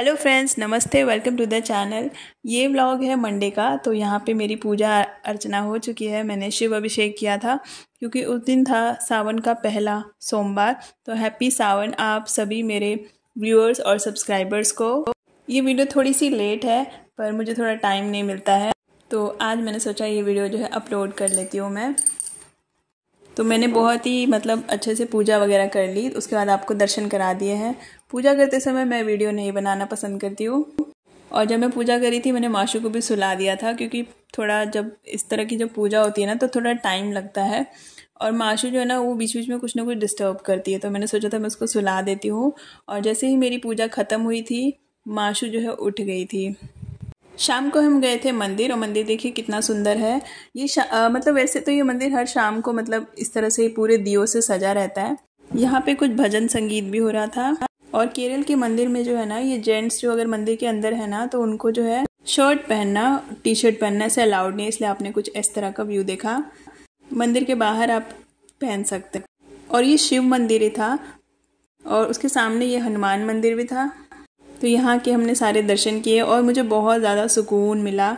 hello friends नमस्ते welcome to the channel ये vlog है मंडे का तो यहाँ पे मेरी पूजा अर्चना हो चुकी है मैंने शिव अभिषेक किया था क्योंकि उस दिन था सावन का पहला सोमवार तो हैप्पी सावन आप सभी मेरे व्यूअर्स और सब्सक्राइबर्स को ये वीडियो थोड़ी सी लेट है पर मुझे थोड़ा टाइम नहीं मिलता है तो आज मैंने सोचा ये वीडियो जो है अपलोड कर लेती हूँ मैं तो मैंने बहुत ही मतलब अच्छे से पूजा वगैरह कर ली उसके बाद आपको दर्शन करा दिए हैं पूजा करते समय मैं वीडियो नहीं बनाना पसंद करती हूँ और जब मैं पूजा करी थी मैंने माशू को भी सुला दिया था क्योंकि थोड़ा जब इस तरह की जब पूजा होती है ना तो थोड़ा टाइम लगता है और माशू जो है ना वो बीच बीच में कुछ ना कुछ डिस्टर्ब करती है तो मैंने सोचा था मैं उसको सुला देती हूँ और जैसे ही मेरी पूजा ख़त्म हुई थी माशू जो है उठ गई थी शाम को हम गए थे मंदिर और मंदिर देखिए कितना सुंदर है ये आ, मतलब वैसे तो ये मंदिर हर शाम को मतलब इस तरह से पूरे दियो से सजा रहता है यहाँ पे कुछ भजन संगीत भी हो रहा था और केरल के मंदिर में जो है ना ये जेंट्स जो अगर मंदिर के अंदर है ना तो उनको जो है शर्ट पहनना टी शर्ट पहनना ऐसे अलाउड नहीं इसलिए आपने कुछ इस तरह का व्यू देखा मंदिर के बाहर आप पहन सकते और ये शिव मंदिर ही था और उसके सामने ये हनुमान मंदिर भी था तो यहाँ के हमने सारे दर्शन किए और मुझे बहुत ज़्यादा सुकून मिला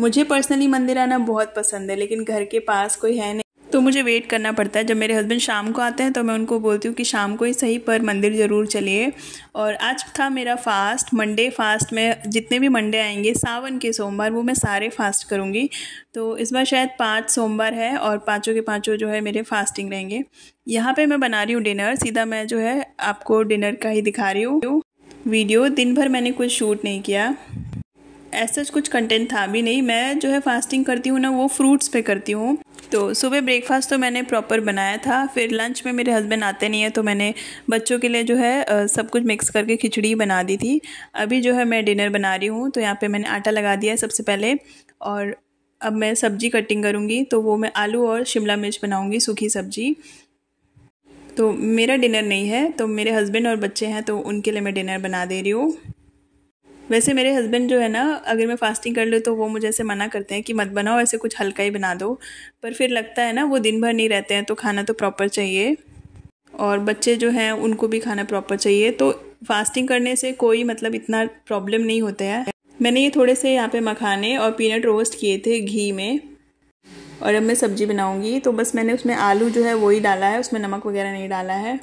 मुझे पर्सनली मंदिर आना बहुत पसंद है लेकिन घर के पास कोई है नहीं तो मुझे वेट करना पड़ता है जब मेरे हस्बैंड शाम को आते हैं तो मैं उनको बोलती हूँ कि शाम को ही सही पर मंदिर ज़रूर चलिए और आज था मेरा फास्ट मंडे फास्ट में जितने भी मंडे आएंगे सावन के सोमवार वो मैं सारे फास्ट करूँगी तो इस बार शायद पाँच सोमवार है और पाँचों के पाँचों जो है मेरे फास्टिंग रहेंगे यहाँ पर मैं बना रही हूँ डिनर सीधा मैं जो है आपको डिनर का ही दिखा रही हूँ वीडियो दिन भर मैंने कुछ शूट नहीं किया ऐसा कुछ कंटेंट था भी नहीं मैं जो है फास्टिंग करती हूँ ना वो फ्रूट्स पे करती हूँ तो सुबह ब्रेकफास्ट तो मैंने प्रॉपर बनाया था फिर लंच में मेरे हस्बैंड आते नहीं है तो मैंने बच्चों के लिए जो है सब कुछ मिक्स करके खिचड़ी बना दी थी अभी जो है मैं डिनर बना रही हूँ तो यहाँ पे मैंने आटा लगा दिया है सबसे पहले और अब मैं सब्जी कटिंग करूँगी तो वो मैं आलू और शिमला मिर्च बनाऊँगी सूखी सब्जी तो मेरा डिनर नहीं है तो मेरे हस्बैंड और बच्चे हैं तो उनके लिए मैं डिनर बना दे रही हूँ वैसे मेरे हस्बैंड जो है ना अगर मैं फास्टिंग कर लूँ तो वो मुझे ऐसे मना करते हैं कि मत बनाओ ऐसे कुछ हल्का ही बना दो पर फिर लगता है ना वो दिन भर नहीं रहते हैं तो खाना तो प्रॉपर चाहिए और बच्चे जो हैं उनको भी खाना प्रॉपर चाहिए तो फास्टिंग करने से कोई मतलब इतना प्रॉब्लम नहीं होता है मैंने ये थोड़े से यहाँ पे मखाने और पीनट रोस्ट किए थे घी में और अब मैं सब्ज़ी बनाऊँगी तो बस मैंने उसमें आलू जो है वही डाला है उसमें नमक वगैरह नहीं डाला है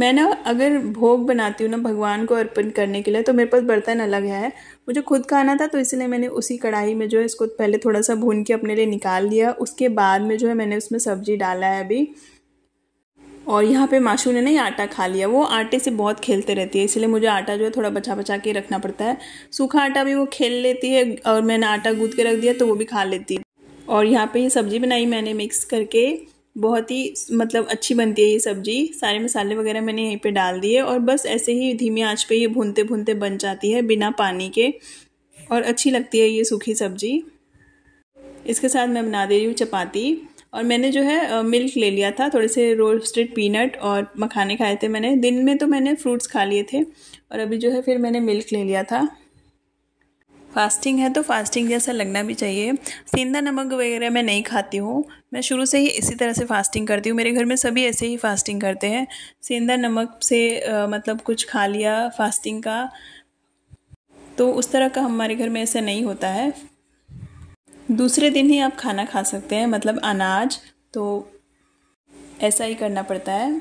मैं ना अगर भोग बनाती हूँ ना भगवान को अर्पण करने के लिए तो मेरे पास बर्तन अलग है मुझे खुद खाना था तो इसलिए मैंने उसी कढ़ाई में जो है इसको पहले थोड़ा सा भून के अपने लिए निकाल लिया उसके बाद में जो है मैंने उसमें सब्ज़ी डाला है अभी और यहाँ पे माशू ने नहीं आटा खा लिया वो आटे से बहुत खेलते रहती है इसलिए मुझे आटा जो है थोड़ा बचा बचा के रखना पड़ता है सूखा आटा भी वो खेल लेती है और मैंने आटा गूद के रख दिया तो वो भी खा लेती है और यहाँ पे ये सब्ज़ी बनाई मैंने मिक्स करके बहुत ही मतलब अच्छी बनती है ये सब्ज़ी सारे मसाले वगैरह मैंने यहीं पे डाल दिए और बस ऐसे ही धीमी आंच पे ये भूनते भूनते बन जाती है बिना पानी के और अच्छी लगती है ये सूखी सब्ज़ी इसके साथ मैं बना दे रही हूँ चपाती और मैंने जो है मिल्क ले लिया था थोड़े से रोस्टेड पीनट और मखाने खाए थे मैंने दिन में तो मैंने फ्रूट्स खा लिए थे और अभी जो है फिर मैंने मिल्क ले लिया था फास्टिंग है तो फास्टिंग जैसा लगना भी चाहिए सेंधा नमक वगैरह मैं नहीं खाती हूँ मैं शुरू से ही इसी तरह से फास्टिंग करती हूँ मेरे घर में सभी ऐसे ही फास्टिंग करते हैं सेंधा नमक से आ, मतलब कुछ खा लिया फास्टिंग का तो उस तरह का हमारे घर में ऐसा नहीं होता है दूसरे दिन ही आप खाना खा सकते हैं मतलब अनाज तो ऐसा ही करना पड़ता है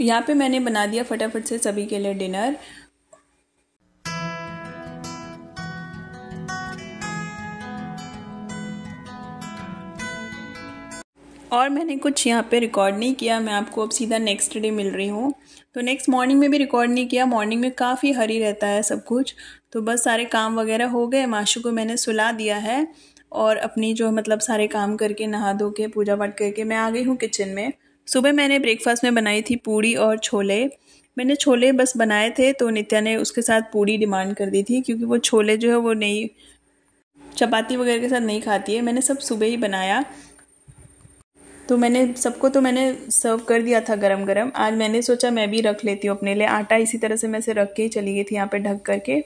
यहाँ पे मैंने बना दिया फटाफट से सभी के लिए डिनर और मैंने कुछ यहाँ पे रिकॉर्ड नहीं किया मैं आपको अब सीधा नेक्स्ट डे मिल रही हूँ तो नेक्स्ट मॉर्निंग में भी रिकॉर्ड नहीं किया मॉर्निंग में काफ़ी हरी रहता है सब कुछ तो बस सारे काम वगैरह हो गए माशू को मैंने सुला दिया है और अपनी जो मतलब सारे काम करके नहा धो के पूजा पाठ करके मैं आ गई हूँ किचन में सुबह मैंने ब्रेकफास्ट में बनाई थी पूड़ी और छोले मैंने छोले बस बनाए थे तो नित्या ने उसके साथ पूड़ी डिमांड कर दी थी क्योंकि वो छोले जो है वो नहीं चपाती वगैरह के साथ नहीं खाती है मैंने सब सुबह ही बनाया तो मैंने सबको तो मैंने सर्व कर दिया था गरम गरम आज मैंने सोचा मैं भी रख लेती हूँ अपने लिए आटा इसी तरह से मैं से रख के ही चली गई थी यहाँ पे ढक करके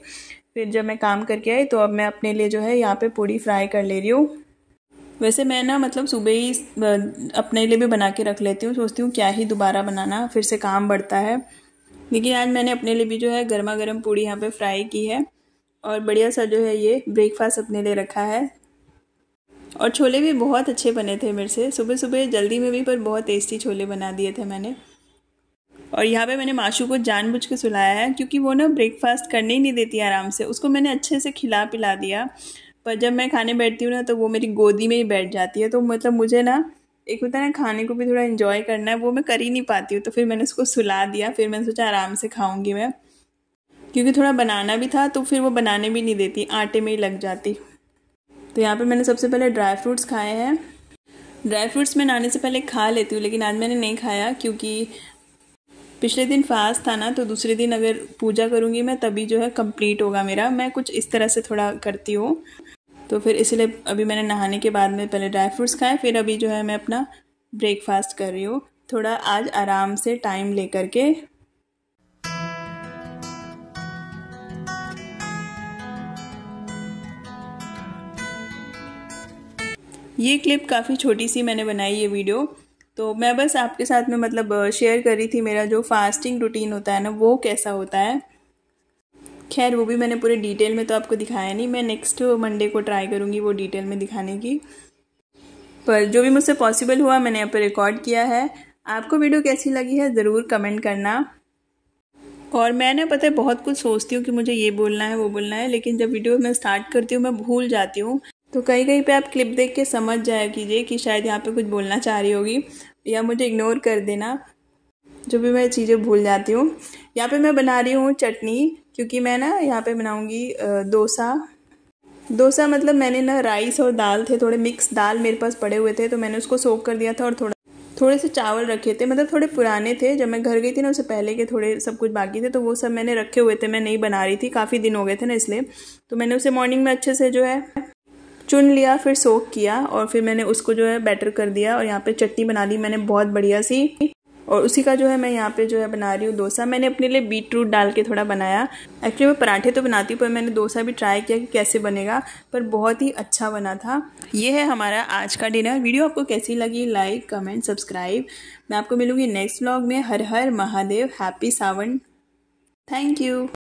फिर जब मैं काम करके आई तो अब मैं अपने लिए जो है यहाँ पे पूड़ी फ्राई कर ले रही हूँ वैसे मैं ना मतलब सुबह ही अपने लिए भी बना के रख लेती हूँ सोचती हूँ क्या ही दोबारा बनाना फिर से काम बढ़ता है लेकिन आज मैंने अपने लिए भी जो है गर्मा गर्म पूड़ी यहाँ पर फ्राई की है और बढ़िया सा जो है ये ब्रेकफास्ट अपने लिए रखा है और छोले भी बहुत अच्छे बने थे मेरे से सुबह सुबह जल्दी में भी पर बहुत टेस्टी छोले बना दिए थे मैंने और यहाँ पे मैंने माशू को जानबूझ के सुलाया है क्योंकि वो ना ब्रेकफास्ट करने ही नहीं देती आराम से उसको मैंने अच्छे से खिला पिला दिया पर जब मैं खाने बैठती हूँ ना तो वो मेरी गोदी में ही बैठ जाती है तो मतलब मुझे ना एक होता है ना खाने को भी थोड़ा इन्जॉय करना है वो मैं कर ही नहीं पाती हूँ तो फिर मैंने उसको सुला दिया फिर मैंने सोचा आराम से खाऊंगी मैं क्योंकि थोड़ा बनाना भी था तो फिर वो बनाने भी नहीं देती आटे में ही लग जाती तो यहाँ पर मैंने सबसे पहले ड्राई फ्रूट्स खाए हैं ड्राई फ्रूट्स मैं नहाने से पहले खा लेती हूँ लेकिन आज मैंने नहीं खाया क्योंकि पिछले दिन फास्ट था ना तो दूसरे दिन अगर पूजा करूँगी मैं तभी जो है कंप्लीट होगा मेरा मैं कुछ इस तरह से थोड़ा करती हूँ तो फिर इसलिए अभी मैंने नहाने के बाद में पहले ड्राई फ्रूट्स खाए फिर अभी जो है मैं अपना ब्रेकफास्ट कर रही हूँ थोड़ा आज आराम से टाइम लेकर के ये क्लिप काफ़ी छोटी सी मैंने बनाई ये वीडियो तो मैं बस आपके साथ में मतलब शेयर कर रही थी मेरा जो फास्टिंग रूटीन होता है ना वो कैसा होता है खैर वो भी मैंने पूरे डिटेल में तो आपको दिखाया नहीं मैं नेक्स्ट मंडे को ट्राई करूँगी वो डिटेल में दिखाने की पर जो भी मुझसे पॉसिबल हुआ मैंने यहाँ पर रिकॉर्ड किया है आपको वीडियो कैसी लगी है ज़रूर कमेंट करना और मैं ना पता है बहुत कुछ सोचती हूँ कि मुझे ये बोलना है वो बोलना है लेकिन जब वीडियो मैं स्टार्ट करती हूँ मैं भूल जाती हूँ तो कहीं कहीं पे आप क्लिप देख के समझ जाया कीजिए कि शायद यहाँ पे कुछ बोलना चाह रही होगी या मुझे इग्नोर कर देना जो भी मैं चीज़ें भूल जाती हूँ यहाँ पे मैं बना रही हूँ चटनी क्योंकि मैं ना यहाँ पे बनाऊँगी डोसा डोसा मतलब मैंने ना राइस और दाल थे थोड़े मिक्स दाल मेरे पास पड़े हुए थे तो मैंने उसको सोक कर दिया था और थोड़ा थोड़े से चावल रखे थे मतलब थोड़े पुराने थे जब मैं घर गई थी ना उससे पहले के थोड़े सब कुछ बाकी थे तो वो सब मैंने रखे हुए थे मैं नहीं बना रही थी काफ़ी दिन हो गए थे ना इसलिए तो मैंने उसे मॉर्निंग में अच्छे से जो है चुन लिया फिर सोक किया और फिर मैंने उसको जो है बैटर कर दिया और यहाँ पे चटनी बना ली मैंने बहुत बढ़िया सी और उसी का जो है मैं यहाँ पे जो है बना रही हूँ डोसा मैंने अपने लिए बीट रूट डाल के थोड़ा बनाया एक्चुअली मैं पराठे तो बनाती हूँ पर मैंने डोसा भी ट्राई किया कि कैसे बनेगा पर बहुत ही अच्छा बना था ये है हमारा आज का डिनर वीडियो आपको कैसी लगी लाइक कमेंट सब्सक्राइब मैं आपको मिलूँगी नेक्स्ट ब्लॉग में हर हर Mahadev happy Sawan thank you